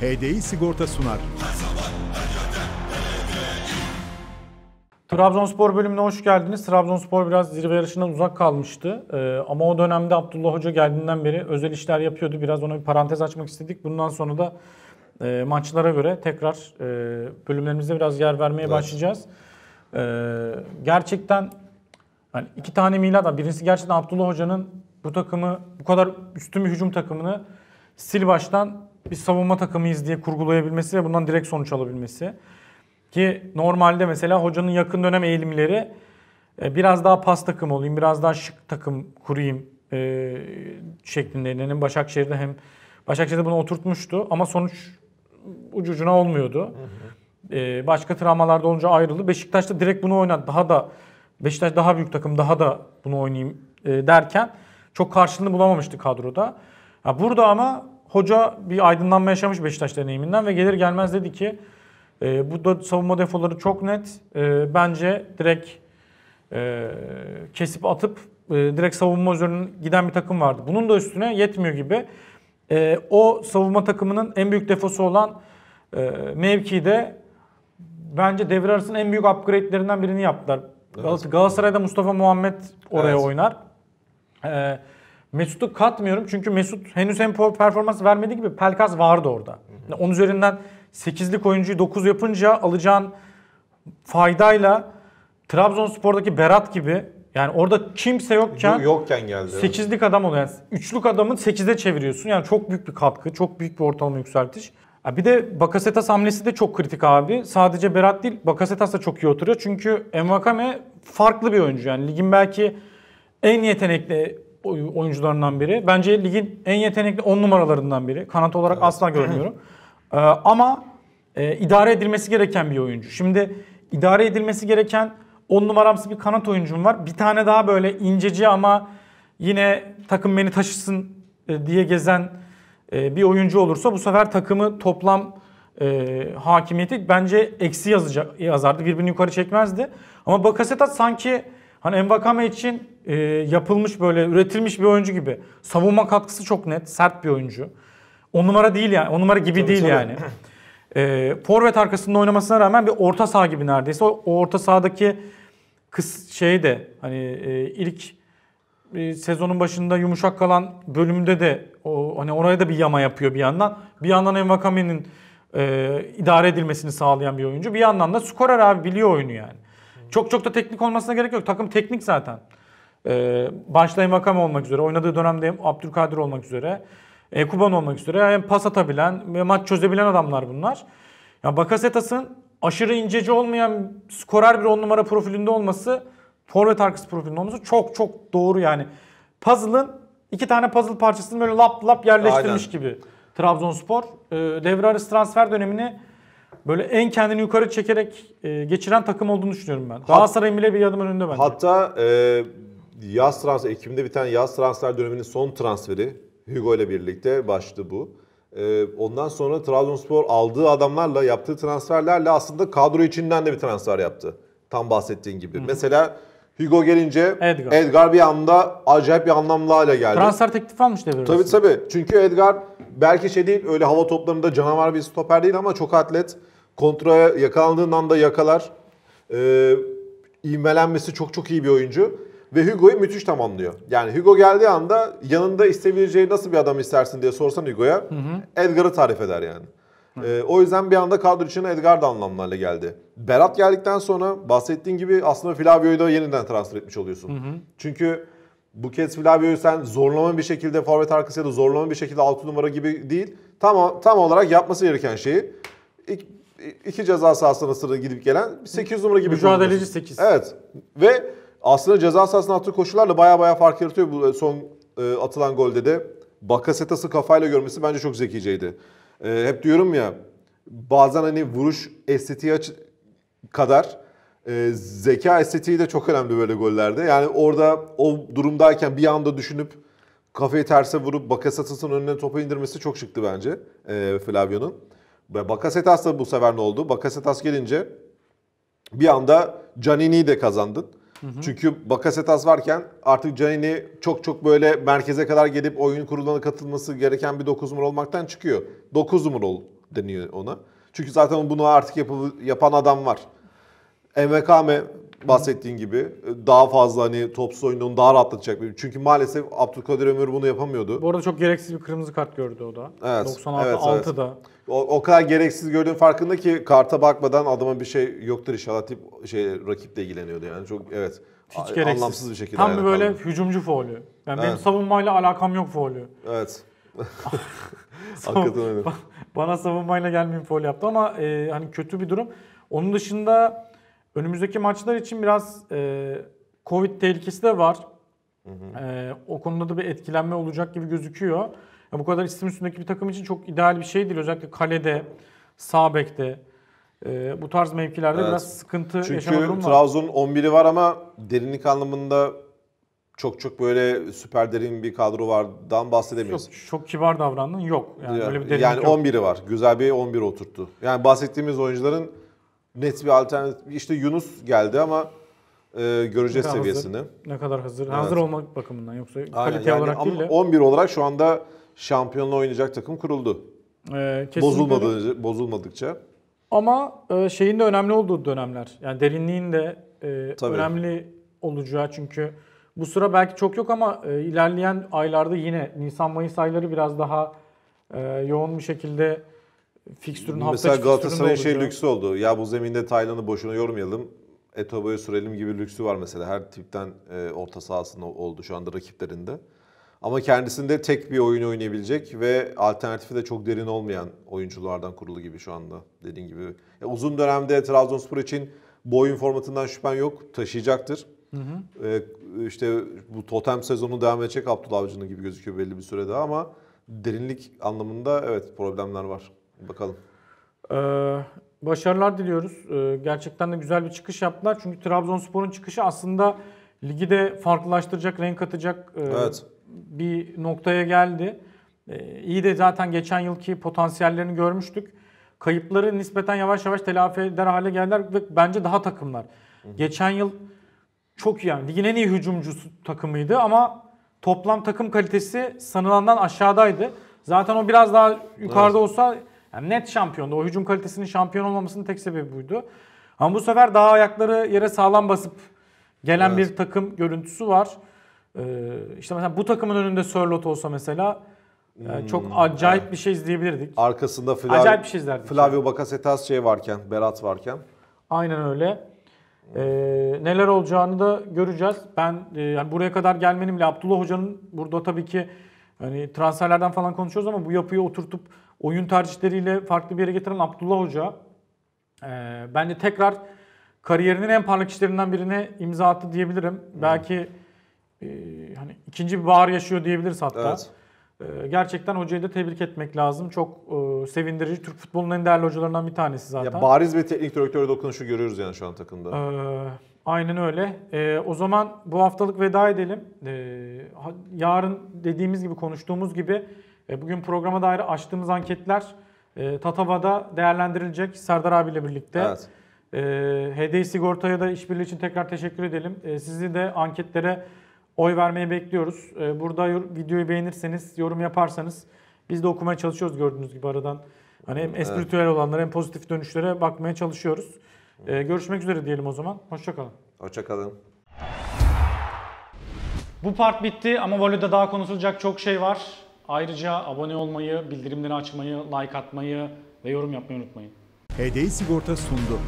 HDI Sigorta sunar. Trabzonspor bölümüne hoş geldiniz. Trabzonspor biraz zirve yarışından uzak kalmıştı. Ee, ama o dönemde Abdullah Hoca geldiğinden beri özel işler yapıyordu. Biraz ona bir parantez açmak istedik. Bundan sonra da e, maçlara göre tekrar e, bölümlerimizde biraz yer vermeye evet. başlayacağız. E, gerçekten yani iki tane var. Birincisi gerçekten Abdullah Hoca'nın bu takımı bu kadar üstün bir hücum takımını sil baştan biz savunma takımıyız diye kurgulayabilmesi ve bundan direkt sonuç alabilmesi. Ki normalde mesela hocanın yakın dönem eğilimleri e, biraz daha pas takım olayım, biraz daha şık takım kurayım e, şeklinde. Hem Başakşehir'de hem Başakşehir'de bunu oturtmuştu ama sonuç ucucuna olmuyordu. Hı e, hı. başka travmalarda olunca ayrıldı. Beşiktaş'ta direkt bunu oynadı Daha da Beşiktaş daha büyük takım, daha da bunu oynayayım e, derken çok karşılığını bulamamıştı kadroda. Ya burada ama hoca bir aydınlanma yaşamış Beşiktaş deneyiminden ve gelir gelmez dedi ki e, bu da savunma defoları çok net. E, bence direkt e, kesip atıp e, direkt savunma üzerine giden bir takım vardı. Bunun da üstüne yetmiyor gibi. E, o savunma takımının en büyük defosu olan e, mevkide bence devre arasının en büyük upgrade'lerinden birini yaptılar. Evet. Galatasaray'da Mustafa Muhammed oraya evet. oynar. Ee, Mesut'u katmıyorum çünkü Mesut henüz hem performans vermediği gibi Pelkas vardı orada. Yani onun üzerinden 8'lik oyuncuyu 9 yapınca alacağın faydayla Trabzonspor'daki Berat gibi yani orada kimse yokken yokken geldi. 8'lik adam oluyor. Yani üçlük adamı 8'e çeviriyorsun. Yani çok büyük bir katkı, çok büyük bir ortalama yükseltiş. Bir de Bakasetas hamlesi de çok kritik abi. Sadece Berat değil, Bakasetas da çok iyi oturuyor. Çünkü Envakame farklı bir oyuncu. Yani ligin belki en yetenekli oyuncularından biri. Bence ligin en yetenekli 10 numaralarından biri. Kanat olarak evet. asla görmüyorum. ee, ama e, idare edilmesi gereken bir oyuncu. Şimdi idare edilmesi gereken 10 numaramsı bir kanat oyuncum var. Bir tane daha böyle inceci ama yine takım beni taşısın e, diye gezen e, bir oyuncu olursa bu sefer takımı toplam e, hakimiyeti bence eksi yazacak yazardı. Birbirini yukarı çekmezdi. Ama Bakasetas sanki Hani Envakame için e, yapılmış böyle üretilmiş bir oyuncu gibi. Savunma katkısı çok net, sert bir oyuncu. On numara değil yani, on numara gibi tabii, değil tabii. yani. E, forvet arkasında oynamasına rağmen bir orta saha gibi neredeyse. O, o orta sahadaki kıs şey de hani e, ilk e, sezonun başında yumuşak kalan bölümde de o hani oraya da bir yama yapıyor bir yandan. Bir yandan Envakame'nin e, idare edilmesini sağlayan bir oyuncu. Bir yandan da skorer abi biliyor oyunu yani. Çok çok da teknik olmasına gerek yok. Takım teknik zaten. Ee, başta Emakam olmak üzere, oynadığı dönemde Abdülkadir olmak üzere, e, Kuban olmak üzere. yani pas atabilen, maç çözebilen adamlar bunlar. Ya Bakasetas'ın aşırı inceci olmayan skorer bir on numara profilinde olması, forvet arkası profilinde olması çok çok doğru yani. Puzzle'ın iki tane puzzle parçasını böyle lap lap yerleştirmiş Aynen. gibi. Trabzonspor e, devre arası transfer dönemini böyle en kendini yukarı çekerek e, geçiren takım olduğunu düşünüyorum ben. Galatasaray'ın bile bir adım önünde bence. Hatta e, yaz transfer, Ekim'de bir tane yaz transfer döneminin son transferi Hugo ile birlikte başladı bu. E, ondan sonra Trabzonspor aldığı adamlarla yaptığı transferlerle aslında kadro içinden de bir transfer yaptı. Tam bahsettiğin gibi. Hı. Mesela Hugo gelince Edgar. Edgar bir anda acayip bir anlamlı hale geldi. Transfer teklifi almış devre Tabii tabii. Çünkü Edgar belki şey değil öyle hava toplarında canavar bir stoper değil ama çok atlet. Kontraya yakalandığından anda yakalar. Ee, ivmelenmesi çok çok iyi bir oyuncu. Ve Hugo'yu müthiş tamamlıyor. Yani Hugo geldiği anda yanında isteyebileceği nasıl bir adam istersin diye sorsan Hugo'ya Edgar'ı tarif eder yani. E, o yüzden bir anda kadro içine Edgar da anlamlı geldi. Berat geldikten sonra bahsettiğin gibi aslında Flavio'yu da yeniden transfer etmiş oluyorsun. Hı hı. Çünkü bu kez Flavio'yu sen zorlama bir şekilde forvet arkası ya da zorlama bir şekilde altı numara gibi değil. Tam tam olarak yapması gereken şeyi iki, iki ceza sahasına sırada gidip gelen 8 numara gibi. Mücadeleci 8. Evet. Ve aslında ceza sahasına attığı koşullarla baya baya fark yaratıyor bu son e, atılan golde de. Bakasetas'ı kafayla görmesi bence çok zekiceydi. E, hep diyorum ya bazen hani vuruş estetiği kadar e, zeka estetiği de çok önemli böyle gollerde. Yani orada o durumdayken bir anda düşünüp kafayı terse vurup Bakasetas'ın önüne topu indirmesi çok şıktı bence e, Flavio'nun. Bakasetas da bu sefer ne oldu? Bakasetas gelince bir anda Canini'yi de kazandın. Hı hı. Çünkü Bakasetas varken artık Canini çok çok böyle merkeze kadar gelip oyun kuruluna katılması gereken bir 9 numara olmaktan çıkıyor. 9 numara ol deniyor ona. Çünkü zaten bunu artık yapı, yapan adam var. MKM bahsettiğin gibi e, daha fazla hani topsuz oyunda daha rahatlatacak. Çünkü maalesef Abdülkadir Ömür bunu yapamıyordu. Bu arada çok gereksiz bir kırmızı kart gördü o da. Evet. 96 evet, 6'da. Evet. O, o kadar gereksiz gördüğün farkında ki karta bakmadan adama bir şey yoktur inşallah tip şey rakiple ilgileniyordu yani çok evet. Hiç gereksiz. Anlamsız bir şekilde. Tam bir böyle kaldım. hücumcu faulü. Yani evet. benim savunmayla alakam yok faulü. Evet. Hakikaten öyle. Bana savunmayla gelmeyin faul yaptı ama e, hani kötü bir durum. Onun dışında Önümüzdeki maçlar için biraz e, Covid tehlikesi de var. Hı hı. E, o konuda da bir etkilenme olacak gibi gözüküyor. Ya bu kadar isim üstündeki bir takım için çok ideal bir şey değil. Özellikle kalede, sağ e, bu tarz mevkilerde evet. biraz sıkıntı yaşanıyor durumu Çünkü Trabzon'un 11'i var ama derinlik anlamında çok çok böyle süper derin bir kadro vardan bahsedemiyoruz. Yok, çok kibar davrandın. Yok. Yani, yani, öyle bir yani 11'i var. Güzel bir 11 oturttu. Yani bahsettiğimiz oyuncuların net bir alternatif. İşte Yunus geldi ama e, göreceğiz seviyesini. Hazır, ne kadar hazır. Evet. Hazır olmak bakımından yoksa Aynen, kalite yani olarak değil de. 11 olarak şu anda şampiyonla oynayacak takım kuruldu. Ee, Bozulmadı, bozulmadıkça. Ama e, şeyin de önemli olduğu dönemler. Yani derinliğin de e, Tabii. önemli olacağı çünkü bu sıra belki çok yok ama e, ilerleyen aylarda yine Nisan-Mayıs ayları biraz daha e, yoğun bir şekilde fikstürün hafta Mesela Galatasaray'ın şey lüksü oldu. Ya bu zeminde Taylan'ı boşuna yormayalım. Etobo'ya sürelim gibi lüksü var mesela. Her tipten e, orta sahasında oldu şu anda rakiplerinde. Ama kendisinde tek bir oyun oynayabilecek ve alternatifi de çok derin olmayan oyunculardan kurulu gibi şu anda dediğin gibi. Ya uzun dönemde Trabzonspor için bu oyun formatından şüphen yok. Taşıyacaktır. Hı hı. Ee, işte bu totem sezonu devam edecek Abdullah Avcı'nın gibi gözüküyor belli bir sürede ama derinlik anlamında evet problemler var. Bakalım. Ee, başarılar diliyoruz. Ee, gerçekten de güzel bir çıkış yaptılar. Çünkü Trabzonspor'un çıkışı aslında ligi de farklılaştıracak, renk atacak e, evet. bir noktaya geldi. E, iyi de zaten geçen yılki potansiyellerini görmüştük. Kayıpları nispeten yavaş yavaş telafi eder hale geldiler ve bence daha takımlar. Hı hı. Geçen yıl çok iyi yani ligin en iyi hücumcusu takımıydı ama toplam takım kalitesi sanılandan aşağıdaydı. Zaten o biraz daha yukarıda evet. olsa yani net şampiyondu. O hücum kalitesinin şampiyon olmamasının tek sebebi buydu. Ama bu sefer daha ayakları yere sağlam basıp gelen evet. bir takım görüntüsü var. Ee, işte mesela bu takımın önünde Sörlot olsa mesela yani e, hmm, çok acayip evet. bir şey izleyebilirdik. Arkasında Flav acayip bir şey Flavio Bakasetas şey varken, Berat varken. Aynen öyle. Ee, neler olacağını da göreceğiz. Ben e, yani buraya kadar gelmenimle Abdullah Hoca'nın burada tabii ki hani transferlerden falan konuşuyoruz ama bu yapıyı oturtup oyun tercihleriyle farklı bir yere getiren Abdullah Hoca e, bence tekrar kariyerinin en parlak işlerinden birine imza attı diyebilirim. Hmm. Belki e, hani ikinci bir bahar yaşıyor diyebiliriz hatta. Evet. E, gerçekten hocayı da tebrik etmek lazım. Çok e, sevindirici. Türk futbolunun en değerli hocalarından bir tanesi zaten. Ya bariz bir teknik direktör dokunuşu görüyoruz yani şu an takımda. E, aynen öyle. E, o zaman bu haftalık veda edelim. E, yarın dediğimiz gibi konuştuğumuz gibi e, bugün programa dair açtığımız anketler e, Tatava'da değerlendirilecek Serdar abiyle birlikte. Evet. E, HDI Sigorta'ya da işbirliği için tekrar teşekkür edelim. Sizi de anketlere oy vermeye bekliyoruz. Burada videoyu beğenirseniz, yorum yaparsanız biz de okumaya çalışıyoruz gördüğünüz gibi aradan. Hani hem espritüel evet. olanlara hem pozitif dönüşlere bakmaya çalışıyoruz. Ee, görüşmek üzere diyelim o zaman. Hoşçakalın. Hoşçakalın. Bu part bitti ama Valo'da daha konuşulacak çok şey var. Ayrıca abone olmayı, bildirimleri açmayı, like atmayı ve yorum yapmayı unutmayın. HDI Sigorta sundu.